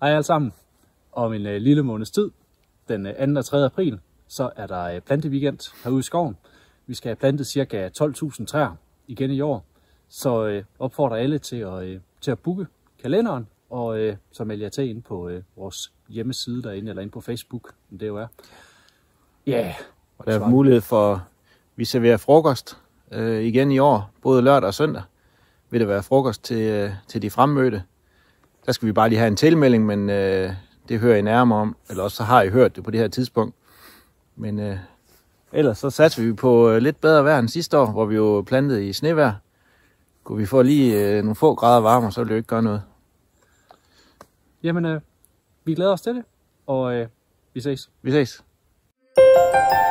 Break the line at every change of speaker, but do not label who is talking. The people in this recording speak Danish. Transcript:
Hej alle sammen. Om en øh, lille måneds tid, den øh, 2. og 3. april, så er der øh,
planteweekend herude i skoven. Vi skal have plantet ca. 12.000 træer igen i år. Så øh, opfordrer alle til at, øh, til at booke kalenderen, og øh, så melder jer til ind på øh, vores hjemmeside derinde, eller ind på Facebook, som det jo er. Ja, yeah.
og der er Svang. mulighed for, vi serverer frokost øh, igen i år, både lørdag og søndag vil det være frokost til, øh, til de fremmødte. Der skal vi bare lige have en tilmelding, men øh, det hører I nærmere om, eller også så har I hørt det på det her tidspunkt. Men øh, ellers så satser vi på øh, lidt bedre vejr end sidste år, hvor vi jo plantede i snevejr. Kunne vi få lige øh, nogle få grader varmere, så ville det jo ikke gøre noget.
Jamen, øh, vi glæder os til det, og øh, vi ses. Vi ses. thank you